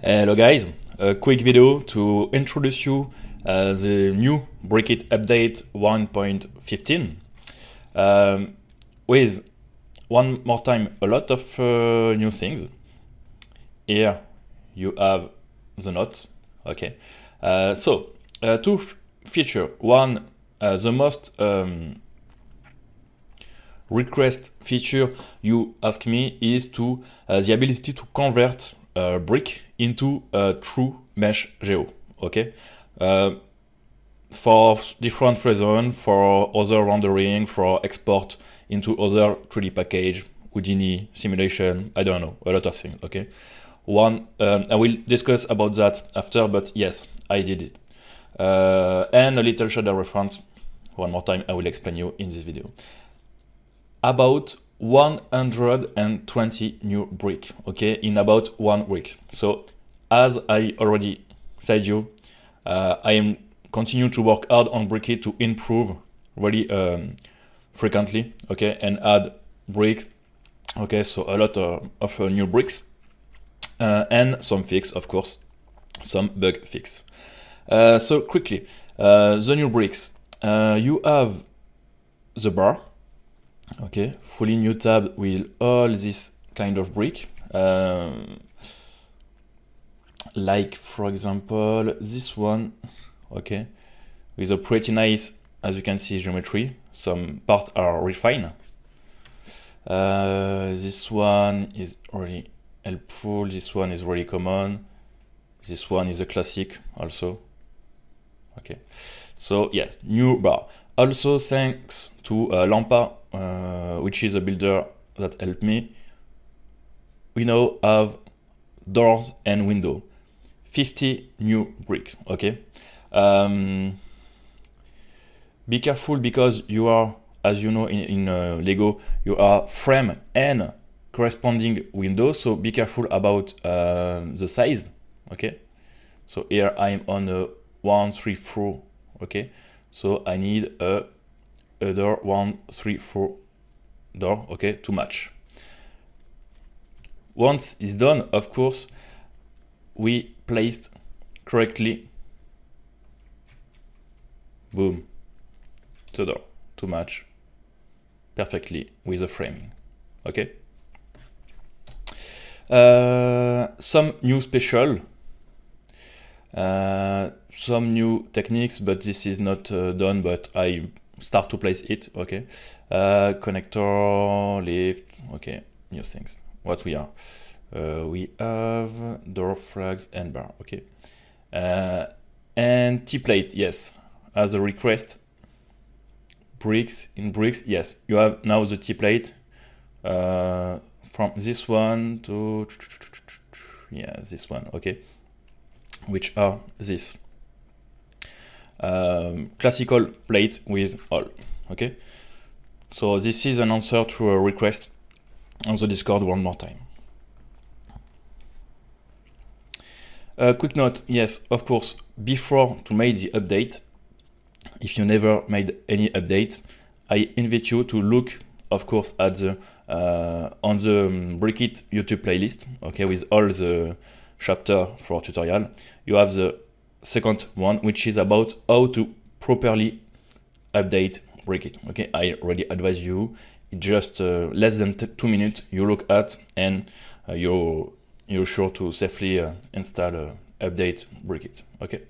Hello guys, a quick video to introduce you uh, the new Brickit update 1.15 um, with one more time a lot of uh, new things. Here you have the notes, okay. Uh, so uh, two feature, one uh, the most um, request feature you ask me is to uh, the ability to convert uh, brick into a true mesh geo. Okay. Uh, for different reasons, for other rendering, for export into other 3D package, Houdini, simulation, I don't know, a lot of things, okay? One, um, I will discuss about that after, but yes, I did it. Uh, and a little shader reference, one more time, I will explain you in this video. About 120 new brick okay in about one week so as i already said you uh, i am continue to work hard on bricky to improve really um, frequently okay and add brick okay so a lot uh, of uh, new bricks uh, and some fix of course some bug fix uh, so quickly uh, the new bricks you have the bar okay fully new tab with all this kind of brick um, like for example this one okay with a pretty nice as you can see geometry some parts are refined uh, this one is really helpful this one is really common this one is a classic also okay so yes new bar also thanks to uh, lampa uh, which is a builder that helped me, we now have doors and window, 50 new bricks, okay? Um, be careful because you are, as you know, in, in uh, Lego, you are frame and corresponding window. So be careful about uh, the size, okay? So here I'm on a one, three, four, okay? So I need a, a door one, three, four door, okay, to match. Once it's done, of course, we placed correctly, boom, the door to match perfectly with the framing, okay? Uh, some new special, uh, some new techniques, but this is not uh, done, but I start to place it, okay. Uh, connector, lift, okay, new things. What we are? Uh, we have door flags and bar, okay. Uh, and T-plate, yes, as a request. Bricks, in bricks, yes. You have now the T-plate uh, from this one to, yeah, this one, okay. Which are this um, classical plate with all. Okay, so this is an answer to a request on the Discord one more time. A quick note, yes, of course, before to make the update, if you never made any update, I invite you to look, of course, at the uh, on the um, Break It YouTube playlist, okay, with all the chapter for tutorial. You have the second one, which is about how to properly update Brickit. Okay, I already advise you. Just uh, less than two minutes you look at, and uh, you're you're sure to safely uh, install uh, update Brickit. Okay.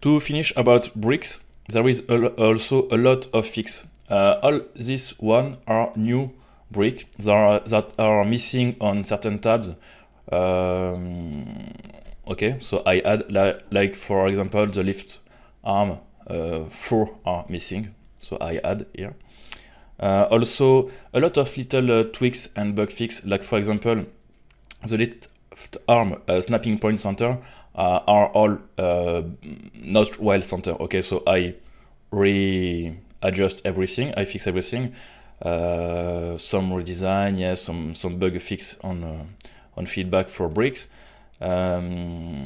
To finish about bricks, there is also a lot of fix. Uh, all these one are new brick that are, that are missing on certain tabs. Um, okay so i add li like for example the lift arm uh, four are missing so i add here uh, also a lot of little uh, tweaks and bug fix like for example the lift arm uh, snapping point center uh, are all uh, not well center okay so i readjust everything i fix everything some redesign yes yeah, some some bug fix on on feedback for bricks um,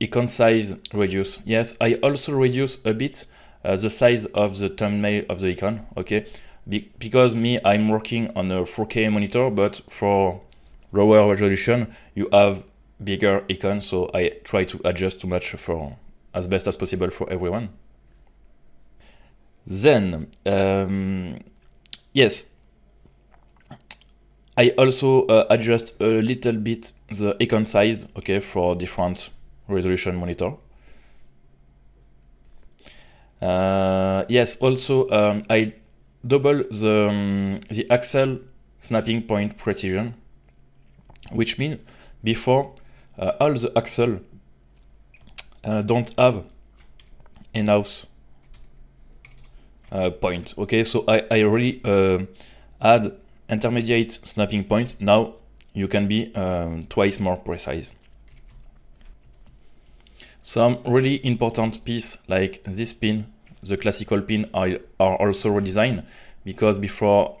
icon size reduce. Yes, I also reduce a bit uh, the size of the thumbnail of the icon, okay? Be because me, I'm working on a 4K monitor, but for lower resolution, you have bigger icon, so I try to adjust too much for as best as possible for everyone. Then, um, yes, I also uh, adjust a little bit the icon size okay for different resolution monitor uh, yes also um, I double the um, the axle snapping point precision which means before uh, all the axle uh, don't have enough uh, point okay so I, I already uh, add intermediate snapping point now you can be um, twice more precise. Some really important piece like this pin, the classical pin are, are also redesigned because before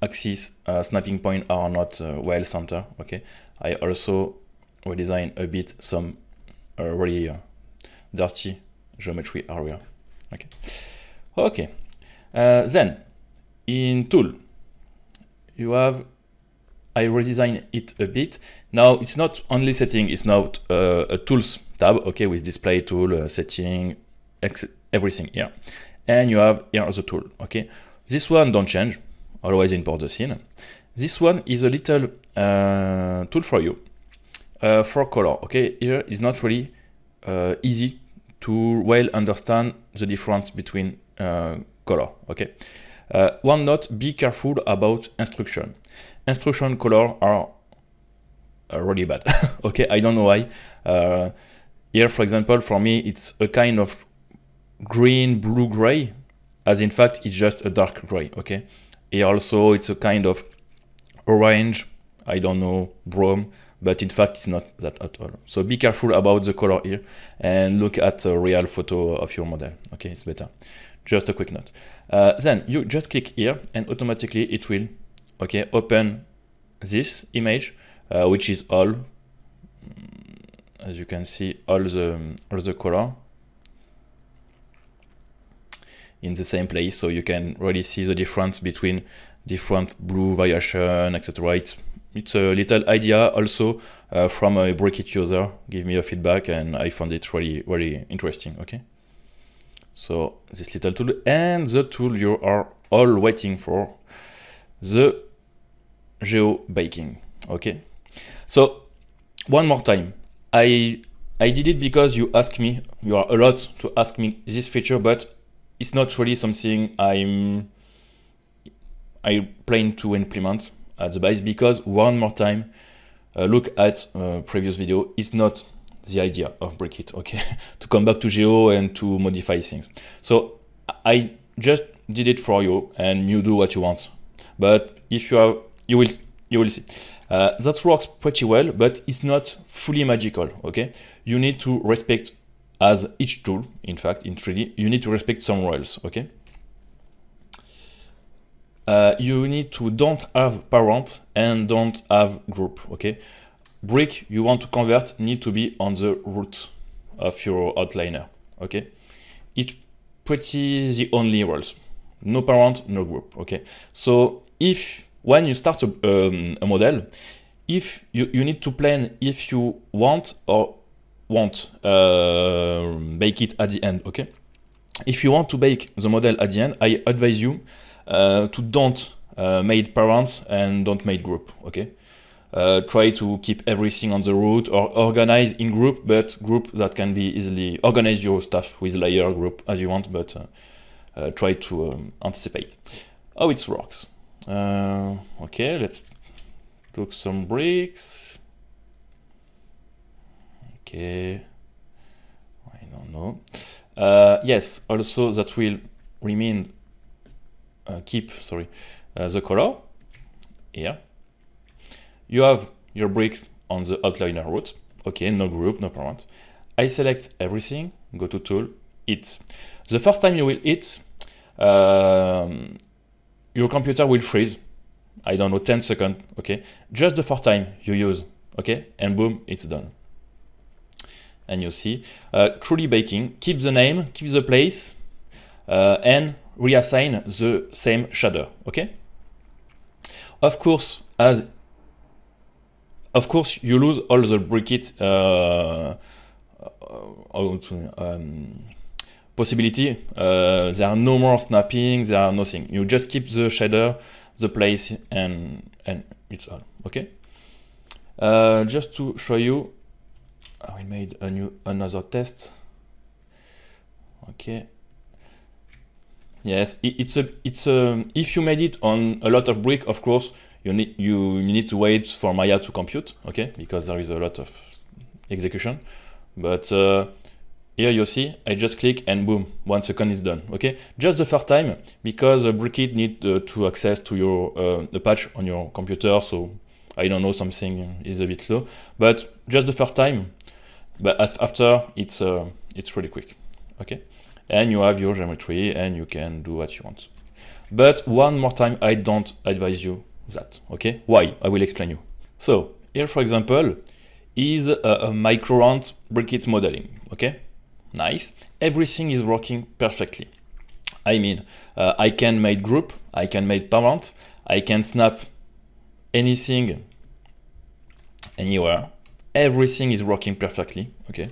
axis uh, snapping point are not uh, well centered. Okay, I also redesign a bit some uh, really uh, dirty geometry area. Okay, okay. Uh, then in tool, you have I redesign it a bit. Now it's not only setting, it's now uh, a tools tab, okay, with display tool, uh, setting, everything here. And you have here the tool, okay. This one don't change, always import the scene. This one is a little uh, tool for you, uh, for color, okay. Here is not really uh, easy to well understand the difference between uh, color, okay. Uh, one note, be careful about instruction. Instruction color are really bad. okay, I don't know why. Uh, here, for example, for me, it's a kind of green, blue, gray, as in fact, it's just a dark gray, okay? Here also, it's a kind of orange, I don't know, brown, but in fact, it's not that at all. So be careful about the color here and look at a real photo of your model, okay? It's better just a quick note. Uh, then you just click here and automatically it will okay open this image, uh, which is all, mm, as you can see, all the, all the color in the same place. So you can really see the difference between different blue variation, etc. It's, it's a little idea also uh, from a Breakit user. Give me your feedback and I found it really, really interesting. Okay. So this little tool and the tool you are all waiting for, the geo baking. Okay. So one more time, I I did it because you ask me, you are a lot to ask me this feature, but it's not really something I'm I plan to implement at the base because one more time, uh, look at uh, previous video, it's not the idea of Brickit, okay, to come back to Geo and to modify things. So I just did it for you and you do what you want. But if you are, you will, you will see. Uh, that works pretty well, but it's not fully magical, okay? You need to respect as each tool, in fact, in 3D, you need to respect some rules, okay? Uh, you need to don't have parent and don't have group, okay? brick you want to convert need to be on the root of your outliner, okay? It's pretty the only rules, no parent, no group, okay? So if, when you start a, um, a model, if you, you need to plan if you want or want uh, bake it at the end, okay? If you want to bake the model at the end, I advise you uh, to don't uh, made parents and don't made group, okay? uh, try to keep everything on the route or organize in group, but group that can be easily organize your stuff with layer group as you want, but uh, uh, try to um, anticipate Oh, it's works. Uh, okay, let's take some bricks. Okay, I don't know. Uh, yes, also that will remain uh, keep sorry the color Yeah. You have your bricks on the outliner route. Okay, no group, no parent. I select everything, go to tool, hit. The first time you will hit, um, your computer will freeze. I don't know, 10 seconds, okay? Just the first time you use, okay? And boom, it's done. And you see, uh, truly baking, keep the name, keep the place, uh, and reassign the same shader, okay? Of course, as of course, you lose all the bracket uh, uh um, possibility. Uh, there are no more snapping, there are nothing. You just keep the shader, the place, and, and it's all, okay? Uh, just to show you, I made a new another test. Okay. Yes, it's a it's a if you made it on a lot of brick, of course, you need you need to wait for Maya to compute, okay? Because there is a lot of execution. But uh, here you see, I just click and boom, one second is done, okay? Just the first time, because uh, Brickit need uh, to access to your uh, the patch on your computer, so I don't know, something is a bit slow. But just the first time, but after, it's, uh, it's really quick, okay? And you have your geometry and you can do what you want. But one more time, I don't advise you that. Okay, why? I will explain you. So here, for example, is a, a microrant bracket modeling. Okay, nice. Everything is working perfectly. I mean, uh, I can make group, I can make parent, I can snap anything anywhere. Everything is working perfectly. Okay.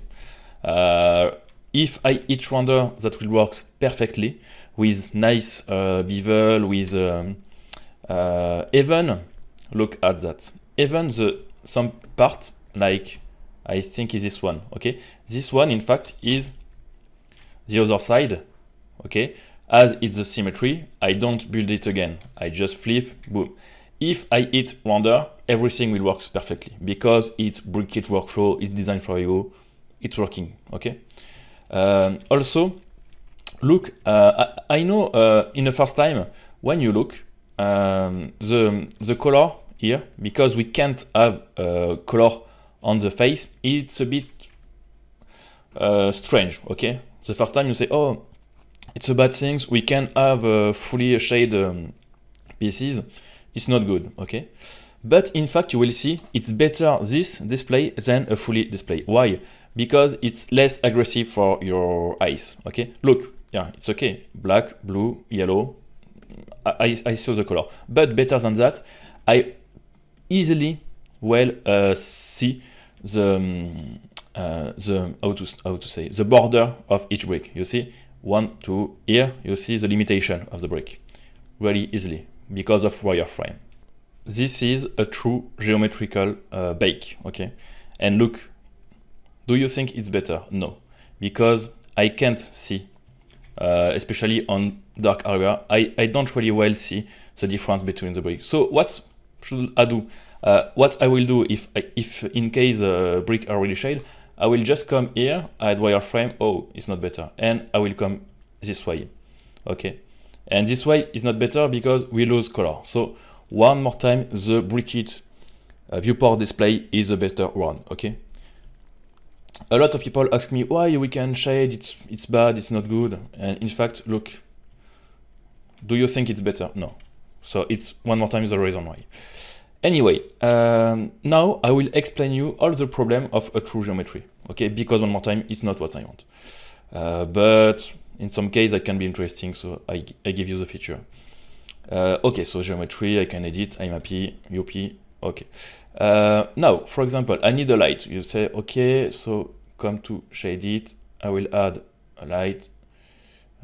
Uh, if I each render, that will work perfectly with nice uh, bevel, with um, uh, even look at that even the some part like I think is this one okay this one in fact is the other side okay as it's a symmetry I don't build it again I just flip boom if I hit render everything will work perfectly because it's Brickit workflow it's designed for you it's working okay um, also look uh, I, I, know uh, in the first time when you look um, the, the color here, because we can't have uh, color on the face, it's a bit uh, strange, okay? The first time you say, oh, it's a bad thing, we can have uh, fully shade um, pieces, it's not good, okay? But in fact, you will see it's better this display than a fully display. Why? Because it's less aggressive for your eyes, okay? Look, yeah, it's okay. Black, blue, yellow, I, I saw the color. But better than that, I easily well uh, see the um, uh, the how to how to say the border of each brick. You see one to here. You see the limitation of the brick really easily because of wireframe. This is a true geometrical uh, bake. Okay, and look, do you think it's better? No, because I can't see, uh, especially on dark area, I, I don't really well see the difference between the brick. So what should I do? Uh, what I will do if, if in case a uh, brick are really shade, I will just come here, add wireframe, oh, it's not better. And I will come this way, okay? And this way is not better because we lose color. So one more time, the Brickit uh, viewport display is the better one, okay? A lot of people ask me why we can shade, it's, it's bad, it's not good. And in fact, look, do you think it's better? No. So it's one more time the reason why. Anyway, um, now I will explain you all the problem of a true geometry. Okay, because one more time, it's not what I want. Uh, but in some case that can be interesting, so I, I give you the feature. Uh, okay, so geometry, I can edit, I'm happy, UP, okay. Uh, now, for example, I need a light. You say, okay, so come to shade it. I will add a light.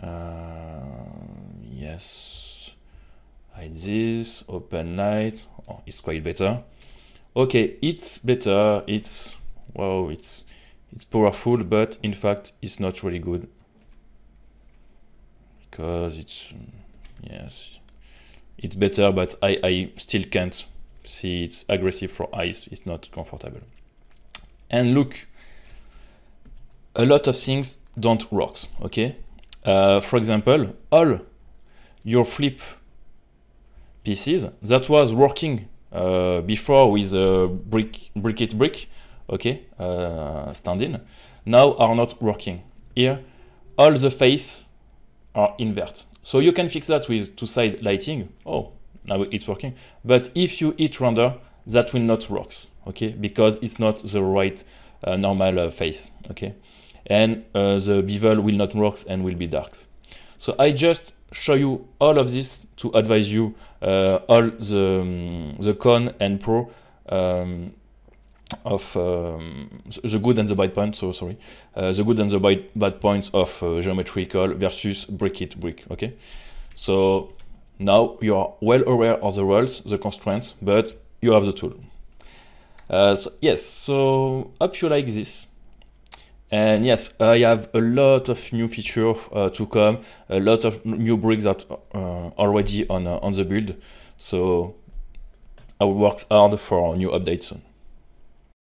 Uh, yes like this open light oh, it's quite better okay it's better it's wow it's it's powerful but in fact it's not really good because it's mm, yes it's better but i i still can't see it's aggressive for eyes it's not comfortable and look a lot of things don't work okay uh, for example all your flip pieces that was working uh, before with a uh, brick brick it brick okay uh, stand-in now are not working here all the face are invert so you can fix that with two side lighting oh now it's working but if you hit render that will not works okay because it's not the right uh, normal uh, face okay and uh, the bevel will not works and will be dark so I just show you all of this to advise you uh, all the, um, the con and pro um, of um, the good and the bad points, so sorry, uh, the good and the bad, bad points of uh, geometrical versus brick it brick, okay? So now you are well aware of the rules, the constraints, but you have the tool. Uh, so yes, so hope you like this. And yes, I have a lot of new features uh, to come, a lot of new bricks that are uh, already on, uh, on the build. So I will work hard for new updates soon.